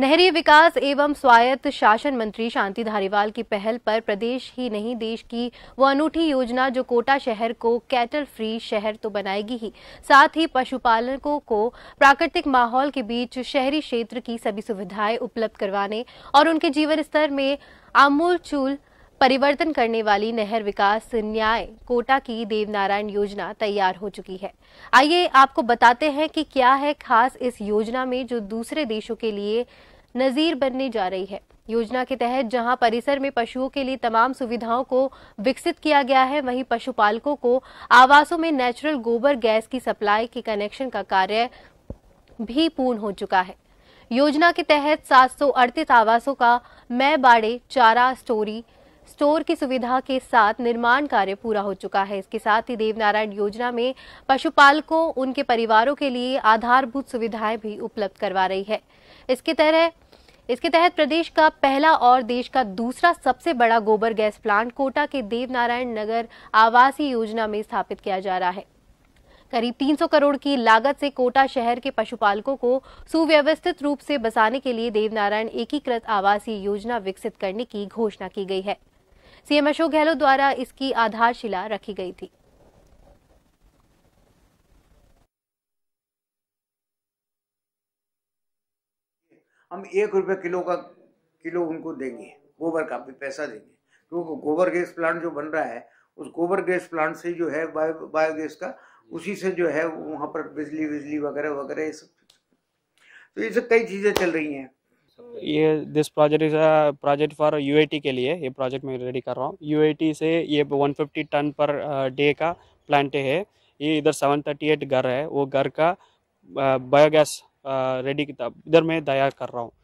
नहरी विकास एवं स्वायत्त शासन मंत्री शांति धारीवाल की पहल पर प्रदेश ही नहीं देश की वो अनूठी योजना जो कोटा शहर को कैटल फ्री शहर तो बनाएगी ही साथ ही पशुपालकों को प्राकृतिक माहौल के बीच शहरी क्षेत्र की सभी सुविधाएं उपलब्ध करवाने और उनके जीवन स्तर में आमूलचूल परिवर्तन करने वाली नहर विकास न्याय कोटा की देवनारायण योजना तैयार हो चुकी है आइए आपको बताते हैं कि क्या है खास इस योजना में जो दूसरे देशों के लिए नजीर बनने जा रही है योजना के तहत जहां परिसर में पशुओं के लिए तमाम सुविधाओं को विकसित किया गया है वहीं पशुपालकों को आवासों में नेचुरल गोबर गैस की सप्लाई के कनेक्शन का कार्य भी पूर्ण हो चुका है योजना के तहत सात आवासों का मैं बाड़े चारा स्टोरी स्टोर की सुविधा के साथ निर्माण कार्य पूरा हो चुका है इसके साथ ही देवनारायण योजना में पशुपालकों उनके परिवारों के लिए आधारभूत सुविधाएं भी उपलब्ध करवा रही है इसके तरह इसके तहत प्रदेश का पहला और देश का दूसरा सबसे बड़ा गोबर गैस प्लांट कोटा के देवनारायण नगर आवासीय योजना में स्थापित किया जा रहा है करीब 300 करोड़ की लागत से कोटा शहर के पशुपालकों को सुव्यवस्थित रूप से बसाने के लिए देवनारायण एकीकृत आवासीय योजना विकसित करने की घोषणा की गई है सीएम अशोक गहलोत द्वारा इसकी आधारशिला रखी गई थी हम एक रुपए किलो का किलो उनको देंगे गोबर का भी पैसा देंगे क्योंकि गोबर गैस प्लांट जो बन रहा है उस गोबर गैस प्लांट से जो है बायो बायोगैस का उसी से जो है वहाँ पर बिजली बिजली वगैरह वगैरह ये सब तो ये सब कई चीज़ें चल रही हैं ये this project is project for you के लिए ये प्रोजेक्ट मैं रेडी कर रहा हूँ यू से ये 150 टन पर डे का प्लांट है ये इधर 738 घर है वो घर का uh, uh, बायोगैस रेडी इधर मैं तैयार कर रहा हूँ